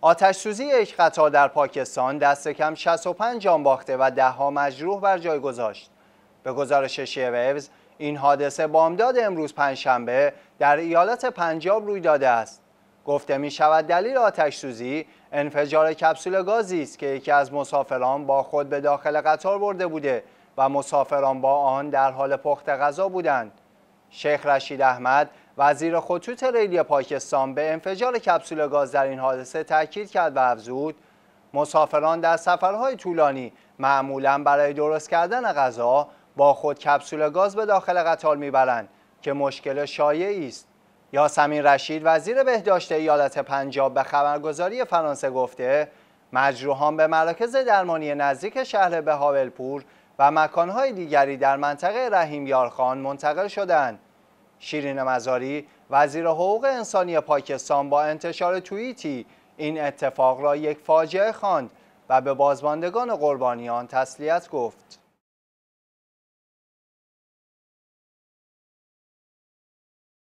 آتش سوزی یک قطار در پاکستان دست کم 65 جان باخته و دهها مجروح بر جای گذاشت. به گزارش شیوز این حادثه بامداد امروز پنجشنبه در ایالت پنجاب روی داده است. گفته می شود دلیل آتش سوزی انفجار کپسول گازی است که یکی از مسافران با خود به داخل قطار برده بوده و مسافران با آن در حال پخت غذا بودند. شیخ رشید احمد وزیر خطوط ریلی پاکستان به انفجار کپسول گاز در این حادثه تاکید کرد و افزود مسافران در سفرهای طولانی معمولا برای درست کردن غذا با خود کپسول گاز به داخل قطار میبرند که مشکل شایعی است یاسمین رشید وزیر بهداشت ایالت پنجاب به خبرگزاری فرانسه گفته مجروحان به مراکز درمانی نزدیک شهر بهاولپور و مکانهای دیگری در منطقه رحیم یارخان منتقل شدند شیرین مزاری وزیر حقوق انسانی پاکستان با انتشار توییتی این اتفاق را یک فاجعه خواند و به بازماندگان قربانیان تسلیت گفت